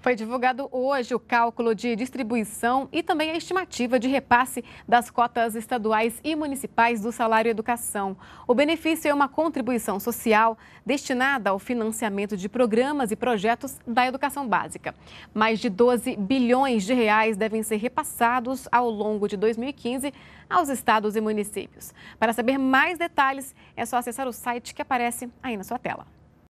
Foi divulgado hoje o cálculo de distribuição e também a estimativa de repasse das cotas estaduais e municipais do salário educação. O benefício é uma contribuição social destinada ao financiamento de programas e projetos da educação básica. Mais de 12 bilhões de reais devem ser repassados ao longo de 2015 aos estados e municípios. Para saber mais detalhes, é só acessar o site que aparece aí na sua tela.